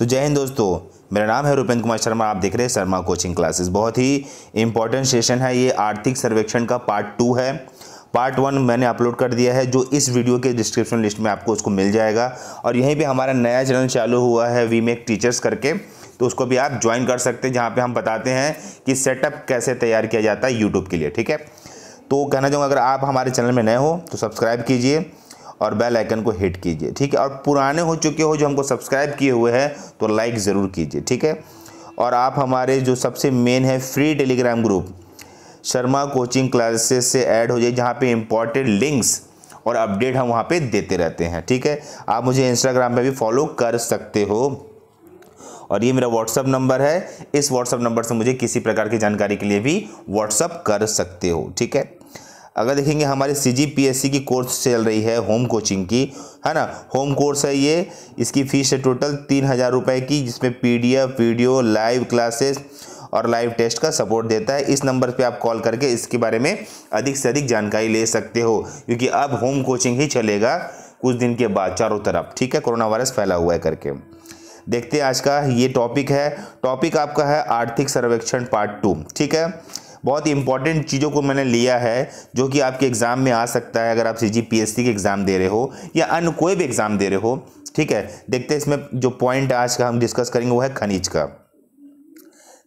तो जय हिंद दोस्तों मेरा नाम है रूपेंद्र कुमार शर्मा आप देख रहे हैं शर्मा कोचिंग क्लासेस बहुत ही इंपॉर्टेंट सेशन है ये आर्थिक सर्वेक्षण का पार्ट टू है पार्ट वन मैंने अपलोड कर दिया है जो इस वीडियो के डिस्क्रिप्शन लिस्ट में आपको उसको मिल जाएगा और यहीं पर हमारा नया चैनल चालू हुआ है वी मेक टीचर्स करके तो उसको भी आप ज्वाइन कर सकते हैं जहाँ पर हम बताते हैं कि सेटअप कैसे तैयार किया जाता है यूट्यूब के लिए ठीक है तो कहना चाहूँगा अगर आप हमारे चैनल में नए हो तो सब्सक्राइब कीजिए और बेल आइकन को हिट कीजिए ठीक है और पुराने हो चुके हो जो हमको सब्सक्राइब किए हुए हैं तो लाइक ज़रूर कीजिए ठीक है और आप हमारे जो सबसे मेन है free Telegram group Sharma coaching classes से ऐड हो जाइए जहाँ पे इम्पॉर्टेंट लिंक्स और अपडेट हम वहाँ पे देते रहते हैं ठीक है आप मुझे इंस्टाग्राम पे भी फॉलो कर सकते हो और ये मेरा व्हाट्सअप नंबर है इस व्हाट्सअप नंबर से मुझे किसी प्रकार की जानकारी के लिए भी व्हाट्सअप कर सकते हो ठीक है अगर देखेंगे हमारे सी जी पी एस सी की कोर्स चल रही है होम कोचिंग की है ना होम कोर्स है ये इसकी फ़ीस है टोटल तीन हज़ार रुपये की जिसमें P D F video live classes और लाइव टेस्ट का सपोर्ट देता है इस नंबर पे आप कॉल करके इसके बारे में अधिक से अधिक जानकारी ले सकते हो क्योंकि अब होम कोचिंग ही चलेगा कुछ दिन के बाद चारों तरफ ठीक है कोरोना वायरस फैला हुआ है करके देखते हैं आज का ये टॉपिक है टॉपिक आपका है आर्थिक सर्वेक्षण पार्ट टू ठीक है बहुत ही इंपॉर्टेंट चीज़ों को मैंने लिया है जो कि आपके एग्ज़ाम में आ सकता है अगर आप सी जी पी एस सी के एग्ज़ाम दे रहे हो या अन्य कोई भी एग्ज़ाम दे रहे हो ठीक है देखते हैं इसमें जो पॉइंट आज का हम डिस्कस करेंगे वो है खनिज का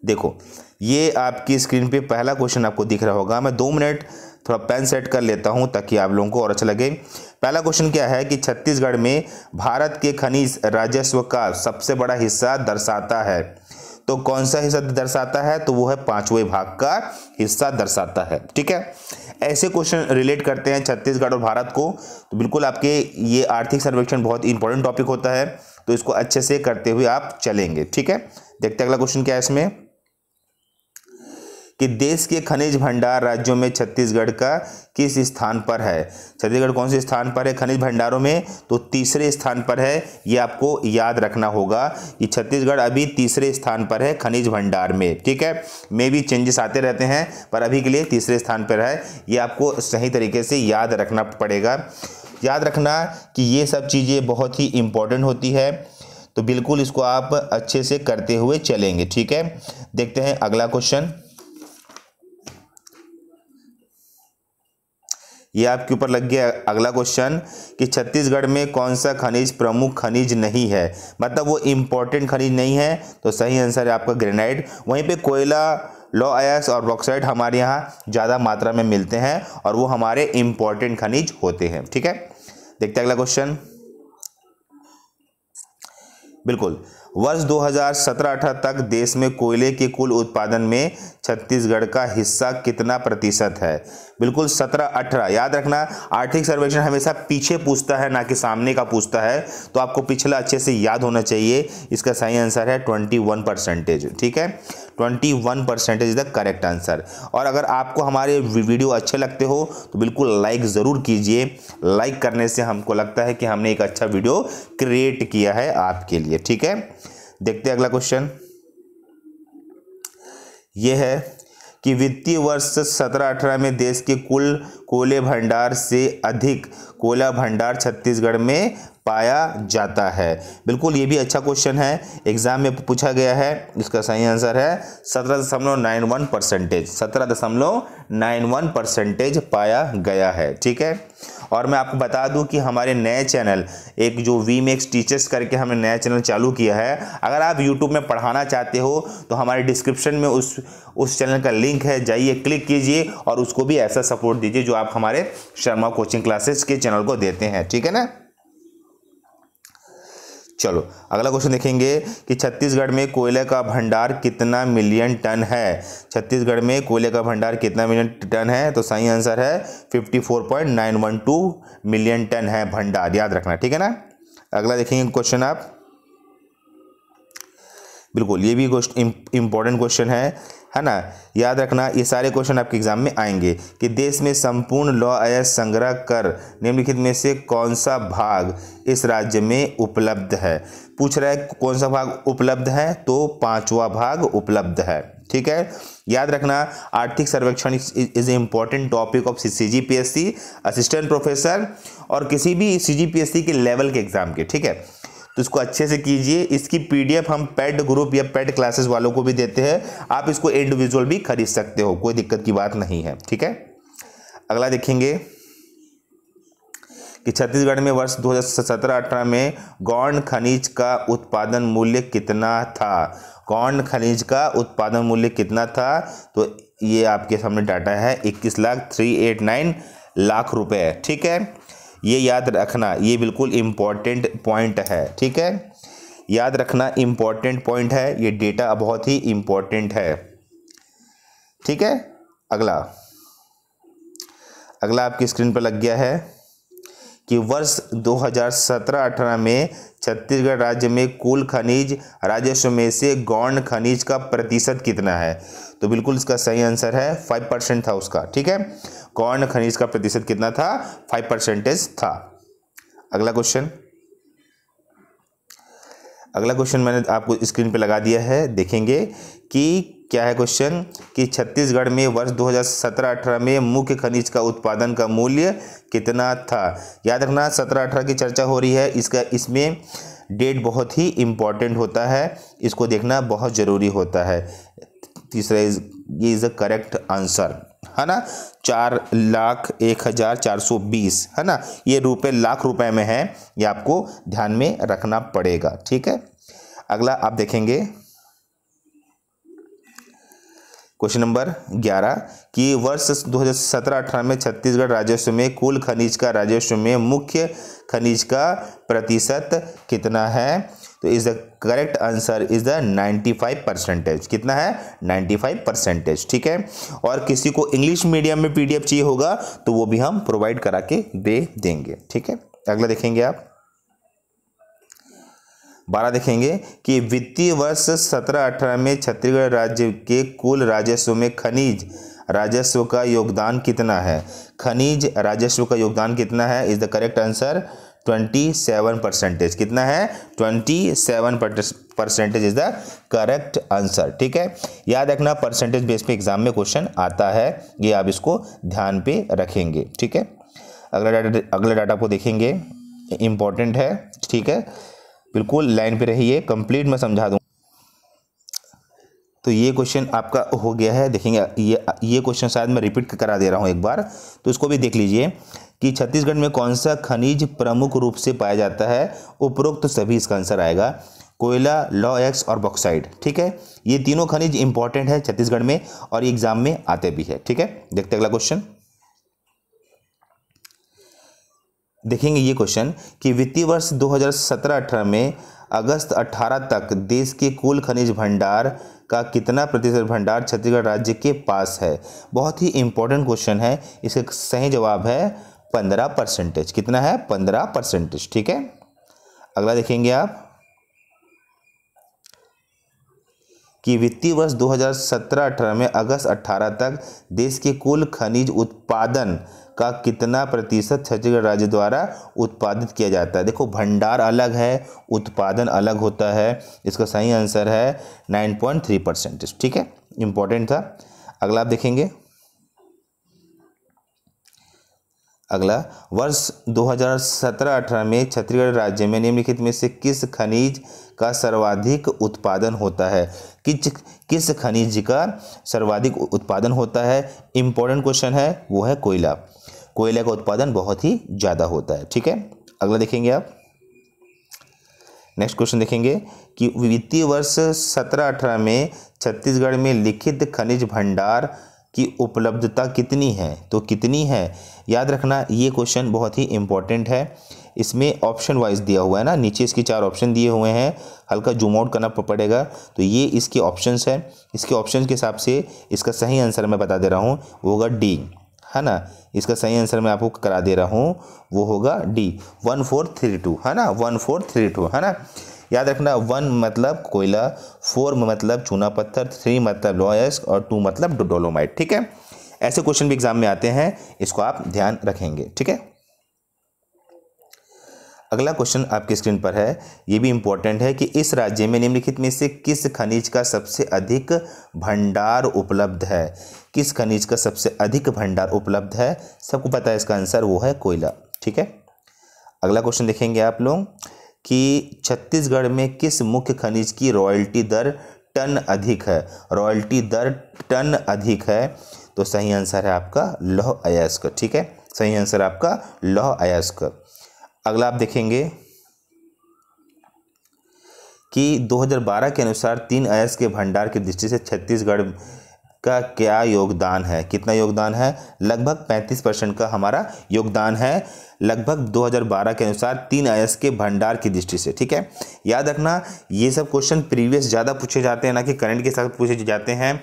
देखो ये आपकी स्क्रीन पे पहला क्वेश्चन आपको दिख रहा होगा मैं दो मिनट थोड़ा पेन सेट कर लेता हूँ ताकि आप लोगों को और अच्छा लगे पहला क्वेश्चन क्या है कि छत्तीसगढ़ में भारत के खनिज राजस्व का सबसे बड़ा हिस्सा दर्शाता है तो कौन सा हिस्सा दर्शाता है तो वो है पांचवें भाग का हिस्सा दर्शाता है ठीक है ऐसे क्वेश्चन रिलेट करते हैं छत्तीसगढ़ और भारत को तो बिल्कुल आपके ये आर्थिक सर्वेक्षण बहुत इंपॉर्टेंट टॉपिक होता है तो इसको अच्छे से करते हुए आप चलेंगे ठीक है देखते अगला क्वेश्चन क्या है इसमें कि देश के खनिज भंडार राज्यों में छत्तीसगढ़ का किस स्थान पर है छत्तीसगढ़ कौन से स्थान पर है खनिज भंडारों में तो तीसरे स्थान पर है ये आपको याद रखना होगा ये छत्तीसगढ़ अभी तीसरे स्थान पर है खनिज भंडार में ठीक है मे भी चेंजेस आते रहते हैं पर अभी के लिए तीसरे स्थान पर है ये आपको सही तरीके से याद रखना पड़ेगा याद रखना कि ये सब चीज़ें बहुत ही इम्पोर्टेंट होती है तो बिल्कुल इसको आप अच्छे से करते हुए चलेंगे ठीक है देखते हैं अगला क्वेश्चन ये आपके ऊपर लग गया अगला क्वेश्चन कि छत्तीसगढ़ में कौन सा खनिज प्रमुख खनिज नहीं है मतलब वो इम्पोर्टेंट खनिज नहीं है तो सही आंसर है आपका ग्रेनाइट वहीं पे कोयला लो आयस और बॉक्साइड हमारे यहाँ ज़्यादा मात्रा में मिलते हैं और वो हमारे इम्पोर्टेंट खनिज होते हैं ठीक है देखते हैं अगला क्वेश्चन बिल्कुल वर्ष 2017-18 तक देश में कोयले के कुल उत्पादन में छत्तीसगढ़ का हिस्सा कितना प्रतिशत है बिल्कुल 17-18 याद रखना आर्थिक सर्वेक्षण हमेशा पीछे पूछता है ना कि सामने का पूछता है तो आपको पिछला अच्छे से याद होना चाहिए इसका सही आंसर है 21 परसेंटेज ठीक है 21 percentage is the correct answer और अगर आपको हमारे वीडियो अच्छे लगते हो तो बिल्कुल लाइक ज़रूर कीजिए लाइक करने से हमको लगता है कि हमने एक अच्छा वीडियो क्रिएट किया है आपके लिए ठीक है देखते हैं अगला क्वेश्चन ये है कि वित्तीय वर्ष सत्रह अठारह में देश के कुल कोयले भंडार से अधिक कोयला भंडार छत्तीसगढ़ में पाया जाता है बिल्कुल ये भी अच्छा क्वेश्चन है एग्जाम में पूछा गया है इसका सही आंसर है सत्रह दशमलव नाइन वन परसेंटेज सत्रह दशमलव नाइन वन परसेंटेज पाया गया है ठीक है और मैं आपको बता दूं कि हमारे नए चैनल एक जो वी मेक्स टीचर्स करके हमने नया चैनल चालू किया है अगर आप यूट्यूब में पढ़ाना चाहते हो तो हमारे डिस्क्रिप्शन में उस उस चैनल का लिंक है जाइए क्लिक कीजिए और उसको भी ऐसा सपोर्ट दीजिए जो आप हमारे शर्मा कोचिंग क्लासेस के चैनल को देते हैं ठीक है ना चलो अगला क्वेश्चन देखेंगे कि छत्तीसगढ़ में कोयले का भंडार कितना मिलियन टन है छत्तीसगढ़ में कोयले का भंडार कितना मिलियन टन है तो सही आंसर है 54.912 मिलियन टन है भंडार याद रखना ठीक है ना अगला देखेंगे क्वेश्चन आप बिल्कुल ये भी इंपॉर्टेंट क्वेश्चन है है ना याद रखना ये सारे क्वेश्चन आपके एग्जाम में आएंगे कि देश में संपूर्ण लौ आय संग्रह कर निम्नलिखित में से कौन सा भाग इस राज्य में उपलब्ध है पूछ रहा है कौन सा भाग उपलब्ध है तो पांचवा भाग उपलब्ध है ठीक है याद रखना आर्थिक सर्वेक्षण is a important topic of C G P S C assistant professor और किसी भी सी जी पी एस सी के लेवल के एग्जाम के ठीक है तो इसको अच्छे से कीजिए इसकी पीडीएफ हम पेड ग्रुप या पेड क्लासेस वालों को भी देते हैं आप इसको इंडिविजुअल भी खरीद सकते हो कोई दिक्कत की बात नहीं है ठीक है अगला देखेंगे कि छत्तीसगढ़ में वर्ष 2017-18 में गौण खनिज का उत्पादन मूल्य कितना था गौण खनिज का उत्पादन मूल्य कितना था तो ये आपके सामने डाटा है इक्कीस lakh three eight nine lakh रुपए ठीक है ये याद रखना ये बिल्कुल इम्पॉर्टेंट पॉइंट है ठीक है याद रखना इम्पॉर्टेंट पॉइंट है ये डेटा बहुत ही इम्पॉर्टेंट है ठीक है अगला अगला आपकी स्क्रीन पर लग गया है कि वर्ष 2017-18 में छत्तीसगढ़ राज्य में कुल खनिज राजस्व में से गौण खनिज का प्रतिशत कितना है तो बिल्कुल इसका सही आंसर है फाइव परसेंट था उसका ठीक है गौण खनिज का प्रतिशत कितना था फाइव परसेंटेज था अगला क्वेश्चन अगला क्वेश्चन मैंने आपको स्क्रीन पे लगा दिया है देखेंगे कि क्या है क्वेश्चन कि छत्तीसगढ़ में वर्ष 2017-18 में मुख्य खनिज का उत्पादन का मूल्य कितना था याद रखना 17-18 की चर्चा हो रही है इसका इसमें डेट बहुत ही इम्पॉर्टेंट होता है इसको देखना बहुत ज़रूरी होता है तीसरा इज ये इज़ द करेक्ट आंसर है ना चार लाख एक हज़ार चार सौ बीस है ना ये रुपए लाख रुपए में है ये आपको ध्यान में रखना पड़ेगा ठीक है अगला आप देखेंगे क्वेश्चन नंबर 11 कि वर्ष 2017-18 में छत्तीसगढ़ राजस्व में कुल खनिज का राजस्व में मुख्य खनिज का प्रतिशत कितना है तो is the correct answer is the 95 percentage कितना है 95 परसेंटेज ठीक है और किसी को इंग्लिश मीडियम में पीडीएफ चाहिए होगा तो वो भी हम प्रोवाइड करा के दे देंगे ठीक है अगला देखेंगे आप बारह देखेंगे कि वित्तीय वर्ष सत्रह अठारह में छत्तीसगढ़ राज्य के कुल राजस्व में खनिज राजस्व का योगदान कितना है खनिज राजस्व का योगदान कितना है is the correct answer twenty seven percentage कितना है twenty seven percentage is the correct answer ठीक है याद रखना परसेंटेज बेस पे एग्जाम में क्वेश्चन आता है ये आप इसको ध्यान पे रखेंगे ठीक है अगला डाटा अगला डाटा को देखेंगे इंपॉर्टेंट है ठीक है बिल्कुल लाइन पे रहिए कंप्लीट मैं समझा दूँ तो ये क्वेश्चन आपका हो गया है देखेंगे ये ये क्वेश्चन शायद मैं रिपीट करा दे रहा हूँ एक बार तो इसको भी देख लीजिए कि छत्तीसगढ़ में कौन सा खनिज प्रमुख रूप से पाया जाता है उपरोक्त तो सभी इसका आंसर आएगा कोयला लॉ एक्स और बॉक्साइड ठीक है ये तीनों खनिज इंपॉर्टेंट है छत्तीसगढ़ में और एग्जाम में आते भी है ठीक है देखते अगला क्वेश्चन देखेंगे ये क्वेश्चन कि वित्तीय वर्ष 2017-18 में अगस्त 18 तक देश के कुल खनिज भंडार का कितना प्रतिशत भंडार छत्तीसगढ़ राज्य के पास है बहुत ही इंपॉर्टेंट क्वेश्चन है इसका सही जवाब है पंद्रह परसेंटेज कितना है पंद्रह परसेंटेज ठीक है अगला देखेंगे आप कि वित्तीय वर्ष 2017-18 में अगस्त 18 तक देश के कुल खनिज उत्पादन का कितना प्रतिशत छत्तीसगढ़ राज्य द्वारा उत्पादित किया जाता है देखो भंडार अलग है उत्पादन अलग होता है इसका सही आंसर है 9.3 परसेंटेज ठीक है इम्पोर्टेंट था अगला आप देखेंगे अगला वर्ष 2017-18 में छत्तीसगढ़ राज्य में निम्नलिखित में से किस खनिज का सर्वाधिक उत्पादन होता है किस किस खनिज का सर्वाधिक उत्पादन होता है इम्पोर्टेंट क्वेश्चन है वो है कोयला कोयले का उत्पादन बहुत ही ज़्यादा होता है ठीक है अगला देखेंगे आप नेक्स्ट क्वेश्चन देखेंगे कि वित्तीय वर्ष सत्रह अठारह में छत्तीसगढ़ में लिखित खनिज भंडार की उपलब्धता कितनी है तो कितनी है याद रखना ये क्वेश्चन बहुत ही इंपॉर्टेंट है इसमें ऑप्शन वाइज दिया हुआ है ना नीचे इसके चार ऑप्शन दिए हुए हैं हल्का जूम आउट करना पड़ेगा तो ये इसके ऑप्शंस हैं इसके ऑप्शन के हिसाब से इसका सही आंसर मैं बता दे रहा हूँ वो होगा डी है ना इसका सही आंसर मैं आपको करा दे रहा हूँ वो होगा D one four three two है ना वन फोर थ्री टू है ना याद रखना वन मतलब कोयला फोर मतलब चूना पत्थर थ्री मतलब लॉयस और टू मतलब डोलोमाइट ठीक है ऐसे क्वेश्चन भी एग्जाम में आते हैं इसको आप ध्यान रखेंगे ठीक है अगला क्वेश्चन आपकी स्क्रीन पर है ये भी इंपॉर्टेंट है कि इस राज्य में निम्नलिखित में से किस खनिज का सबसे अधिक भंडार उपलब्ध है किस खनिज का सबसे अधिक भंडार उपलब्ध है सबको पता है इसका आंसर वो है कोयला ठीक है अगला क्वेश्चन देखेंगे आप लोग कि छत्तीसगढ़ में किस मुख्य खनिज की रॉयल्टी दर टन अधिक है रॉयल्टी दर टन अधिक है तो सही आंसर है आपका लौह अयस्क ठीक है सही आंसर आपका लौह अयस्क अगला आप देखेंगे कि 2012 के अनुसार तीन अयस्क के भंडार की दृष्टि से छत्तीसगढ़ का क्या योगदान है कितना योगदान है लगभग 35 परसेंट का हमारा योगदान है लगभग 2012 के अनुसार तीन आयस के भंडार की दृष्टि से ठीक है याद रखना ये सब क्वेश्चन प्रीवियस ज़्यादा पूछे जाते हैं ना कि करंट के साथ पूछे जाते हैं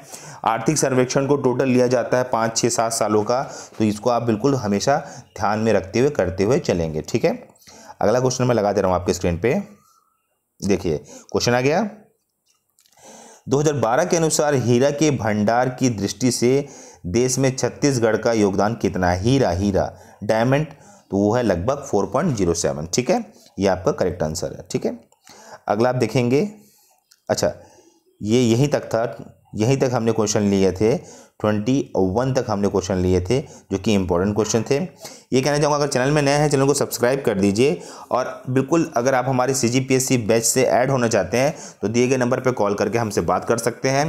आर्थिक सर्वेक्षण को टोटल लिया जाता है पाँच छः सात सालों का तो इसको आप बिल्कुल हमेशा ध्यान में रखते हुए करते हुए चलेंगे ठीक है अगला क्वेश्चन मैं लगा दे रहा हूँ आपके स्क्रीन पर देखिए क्वेश्चन आ गया 2012 के अनुसार हीरा के भंडार की दृष्टि से देश में छत्तीसगढ़ का योगदान कितना है हीरा हीरा डायमंड तो वो है लगभग 4.07 ठीक है ये आपका करेक्ट आंसर है ठीक है अगला आप देखेंगे अच्छा ये यहीं तक था यहीं तक हमने क्वेश्चन लिए थे ट्वेंटी वन तक हमने क्वेश्चन लिए थे जो कि इंपॉर्टेंट क्वेश्चन थे ये कहना चाहूँगा अगर चैनल में नया है चैनल को सब्सक्राइब कर दीजिए और बिल्कुल अगर आप हमारे C G P S C batch से ऐड होना चाहते हैं तो दिए गए नंबर पर कॉल करके हमसे बात कर सकते हैं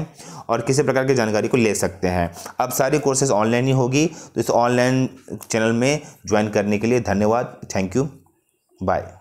और किसी प्रकार की जानकारी को ले सकते हैं अब सारी कोर्सेज ऑनलाइन ही होगी तो इस ऑनलाइन चैनल में ज्वाइन करने के लिए धन्यवाद थैंक यू बाय